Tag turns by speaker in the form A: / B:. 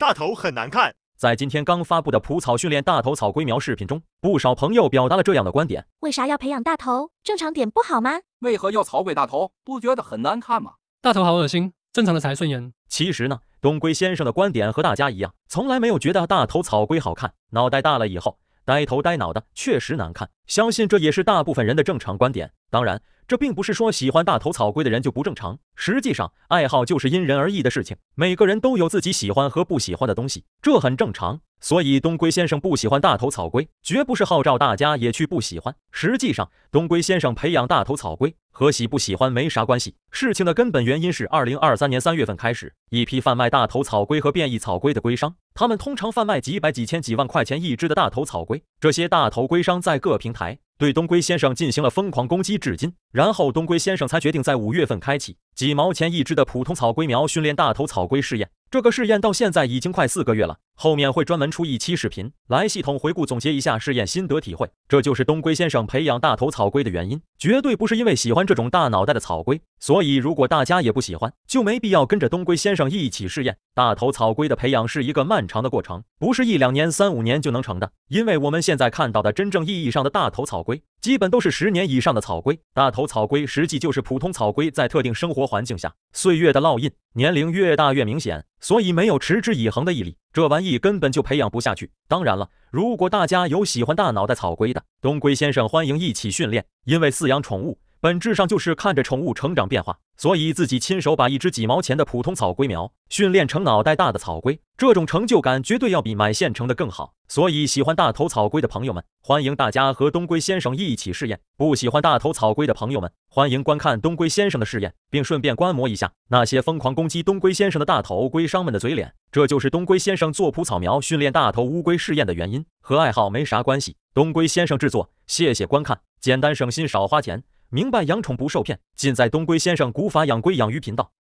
A: 大头很难看，在今天刚发布的蒲草训练大头草龟苗视频中，不少朋友表达了这样的观点：为啥要培养大头？正常点不好吗？为何要草龟大头？不觉得很难看吗？大头好恶心，正常的才顺眼。其实呢，东龟先生的观点和大家一样，从来没有觉得大头草龟好看。脑袋大了以后。呆头呆脑的确实难看，相信这也是大部分人的正常观点。当然，这并不是说喜欢大头草龟的人就不正常。实际上，爱好就是因人而异的事情，每个人都有自己喜欢和不喜欢的东西，这很正常。所以，东龟先生不喜欢大头草龟，绝不是号召大家也去不喜欢。实际上，东龟先生培养大头草龟和喜不喜欢没啥关系。事情的根本原因是，二零二三年三月份开始，一批贩卖大头草龟和变异草龟的龟商，他们通常贩卖几百、几千、几万块钱一只的大头草龟。这些大头龟商在各平台对东龟先生进行了疯狂攻击，至今。然后，东龟先生才决定在五月份开启几毛钱一只的普通草龟苗训练大头草龟试验。这个试验到现在已经快四个月了。后面会专门出一期视频来系统回顾总结一下试验心得体会。这就是东龟先生培养大头草龟的原因，绝对不是因为喜欢这种大脑袋的草龟。所以，如果大家也不喜欢，就没必要跟着东龟先生一起试验大头草龟的培养是一个漫长的过程，不是一两年、三五年就能成的。因为我们现在看到的真正意义上的大头草龟，基本都是十年以上的草龟。大头草龟实际就是普通草龟在特定生活环境下岁月的烙印，年龄越大越明显。所以，没有持之以恒的毅力。这玩意根本就培养不下去。当然了，如果大家有喜欢大脑袋草龟的东龟先生，欢迎一起训练，因为饲养宠物。本质上就是看着宠物成长变化，所以自己亲手把一只几毛钱的普通草龟苗训练成脑袋大的草龟，这种成就感绝对要比买现成的更好。所以喜欢大头草龟的朋友们，欢迎大家和东龟先生一起试验；不喜欢大头草龟的朋友们，欢迎观看东龟先生的试验，并顺便观摩一下那些疯狂攻击东龟先生的大头龟商们的嘴脸。这就是东龟先生做蒲草苗训练大头乌龟试验的原因，和爱好没啥关系。东龟先生制作，谢谢观看，简单省心少花钱。明白养宠不受骗，尽在东龟先生古法养龟养鱼频道。